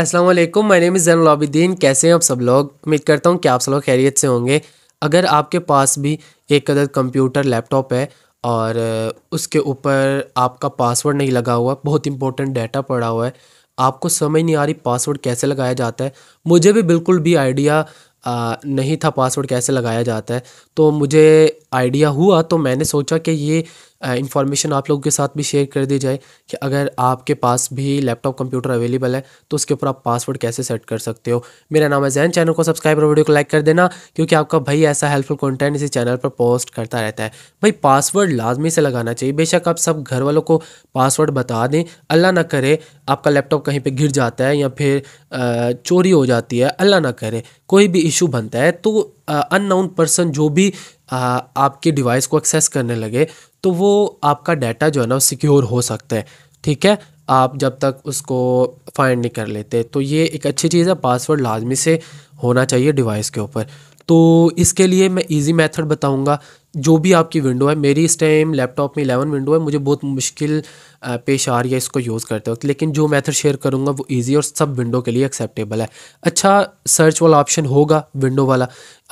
Aslam my name is Zain कैसे हैं आप सब लोग उम्मीद करता हूँ कि आप सब लोग खैरियत से होंगे अगर आपके पास भी एक अदद कंप्यूटर लैपटॉप है और उसके ऊपर आपका पासवर्ड नहीं लगा हुआ बहुत इंपॉर्टेंट डाटा पड़ा हुआ है आपको समझ नहीं आ रही पासवर्ड कैसे लगाया जाता है मुझे भी बिल्कुल भी आइडिया नहीं था पासवर्ड कैसे लगाया जाता है तो मुझे आइडिया हुआ तो मैंने सोचा कि ये इन्फॉर्मेशन आप लोगों के साथ भी शेयर कर दी जाए कि अगर आपके पास भी लैपटॉप कंप्यूटर अवेलेबल है तो उसके ऊपर आप पासवर्ड कैसे सेट कर सकते हो मेरा नाम है जैन चैनल को सब्सक्राइब और वीडियो को लाइक कर देना क्योंकि आपका भाई ऐसा हेल्पफुल कंटेंट इसी चैनल पर पोस्ट करता रहता है भाई पासवर्ड लाजमी से लगाना चाहिए बेशक आप सब घर वालों को पासवर्ड बता दें अल्लाह ना करे आपका लैपटॉप कहीं पर गिर जाता है या फिर चोरी हो जाती है अल्लाह ना करे कोई भी इशू बनता है तो अननाउन पर्सन जो भी आपके डिवाइस को एक्सेस करने लगे तो वो आपका डाटा जो है ना सिक्योर हो सकता है ठीक है आप जब तक उसको फाइंड नहीं कर लेते तो ये एक अच्छी चीज़ है पासवर्ड लाजमी से होना चाहिए डिवाइस के ऊपर तो इसके लिए मैं इजी मेथड बताऊंगा जो भी आपकी विंडो है मेरी इस टाइम लैपटॉप में इलेवन विंडो है मुझे बहुत मुश्किल पेश आ रही है इसको यूज़ करते वक्त लेकिन जो मेथड शेयर करूँगा वो इजी और सब विंडो के लिए एक्सेप्टेबल है अच्छा सर्च वाला ऑप्शन होगा विंडो वाला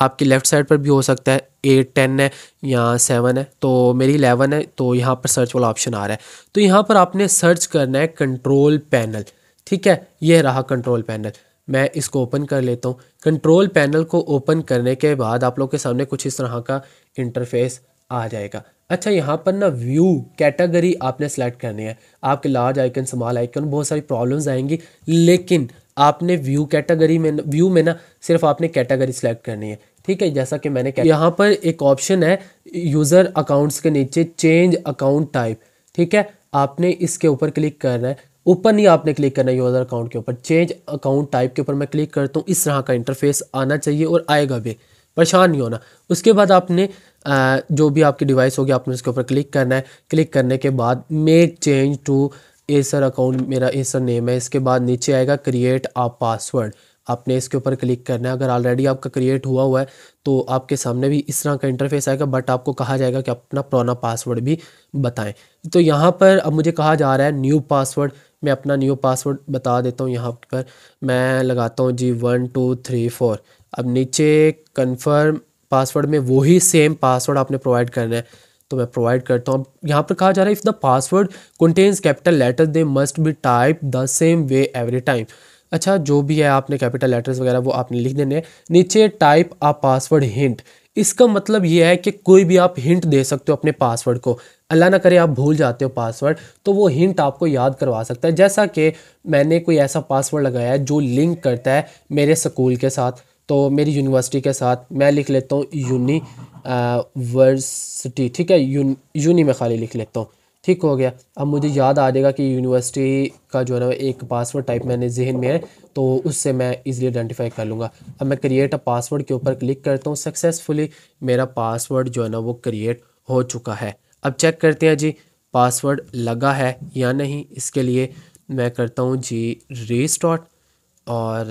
आपकी लेफ़्ट साइड पर भी हो सकता है एट टेन है या सेवन है तो मेरी इलेवन है तो यहाँ पर सर्च वाला ऑप्शन आ रहा है तो यहाँ पर आपने सर्च करना है कंट्रोल पैनल ठीक है ये रहा कंट्रोल पैनल मैं इसको ओपन कर लेता हूँ कंट्रोल पैनल को ओपन करने के बाद आप लोग के सामने कुछ इस तरह का इंटरफेस आ जाएगा अच्छा यहाँ पर ना व्यू कैटेगरी आपने सेलेक्ट करनी है आपके लार्ज आइकन स्मॉल आइकन बहुत सारी प्रॉब्लम्स आएंगी लेकिन आपने व्यू कैटेगरी में व्यू में ना सिर्फ आपने कैटेगरी सेलेक्ट करनी है ठीक है जैसा कि मैंने यहाँ पर एक ऑप्शन है यूज़र अकाउंट्स के नीचे चेंज अकाउंट टाइप ठीक है आपने इसके ऊपर क्लिक करना है ऊपर नहीं आपने क्लिक करना है यूज़र अकाउंट के ऊपर चेंज अकाउंट टाइप के ऊपर मैं क्लिक करता हूँ इस तरह का इंटरफेस आना चाहिए और आएगा भी परेशान नहीं होना उसके बाद आपने आ, जो भी आपकी डिवाइस होगी आपने उसके ऊपर क्लिक करना है क्लिक करने के बाद make change to Acer account मेरा एसर नेम है इसके बाद नीचे आएगा क्रिएट आ पासवर्ड आपने इसके ऊपर क्लिक करना है अगर ऑलरेडी आपका क्रिएट हुआ हुआ है तो आपके सामने भी इस तरह का इंटरफेस आएगा बट आपको कहा जाएगा कि अपना पुराना पासवर्ड भी बताएं तो यहाँ पर अब मुझे कहा जा रहा है न्यू पासवर्ड मैं अपना न्यू पासवर्ड बता देता हूँ यहाँ पर मैं लगाता हूँ G one two three four अब नीचे कन्फर्म पासवर्ड में वही सेम पासवर्ड आपने प्रोवाइड करना है तो मैं प्रोवाइड करता हूँ अब यहाँ पर कहा जा रहा है if the password contains capital letter they must be type the same way every time अच्छा जो भी है आपने कैपिटल लेटर्स वगैरह वो आपने लिख देने नीचे टाइप आ पासवर्ड हिंट इसका मतलब ये है कि कोई भी आप हिंट दे सकते हो अपने पासवर्ड को अल्लाह ना करे आप भूल जाते हो पासवर्ड तो वो हिंट आपको याद करवा सकता है जैसा कि मैंने कोई ऐसा पासवर्ड लगाया है जो लिंक करता है मेरे स्कूल के साथ तो मेरी यूनिवर्सिटी के साथ मैं लिख लेता हूँ यूनिवर्सिटी ठीक है यूनि यूनी में खाली लिख लेता हूँ ठीक हो गया अब मुझे याद आ जाएगा कि यूनिवर्सिटी का जो है ना एक पासवर्ड टाइप मैंने जहन में है तो उससे मैं इजीली आइडेंटिफाई कर लूँगा अब मैं क्रिएट अ पासवर्ड के ऊपर क्लिक करता हूँ सक्सेसफुली मेरा पासवर्ड जो है ना वो क्रिएट हो चुका है अब चेक करते हैं जी पासवर्ड लगा है या नहीं इसके लिए मैं करता हूँ जी रीस्टॉट और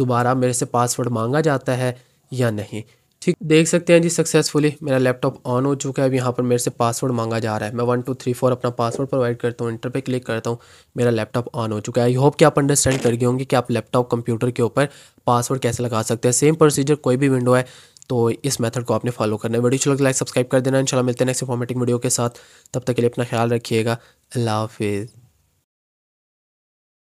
दोबारा मेरे से पासवर्ड मांगा जाता है या नहीं ठीक देख सकते हैं जी सक्सेसफुली मेरा लैपटॉप ऑन हो चुका है अब यहाँ पर मेरे से पासवर्ड मांगा जा रहा है मैं वन टू थ्री फोर अपना पासवर्ड प्रोवाइड करता हूँ इंटर पे क्लिक करता हूँ मेरा लैपटॉप ऑन हो चुका है आई होप कि आप अंडरस्टैंड कर गए होंगे कि आप लैपटॉप कंप्यूटर के ऊपर पासवर्ड कैसे लगा सकते हैं सेम प्रोसीजर कोई भी विंडो है तो इस मेथड को आपने फॉलो करना है वीडियो चलो लाइक सब्सक्राइब कर देना इंशाल्लाह मिलते हैं नेक्स्ट इंफॉर्मेटिव वीडियो के साथ तब तक के लिए अपना ख्याल रखिएगा अल्लाह हाफिज़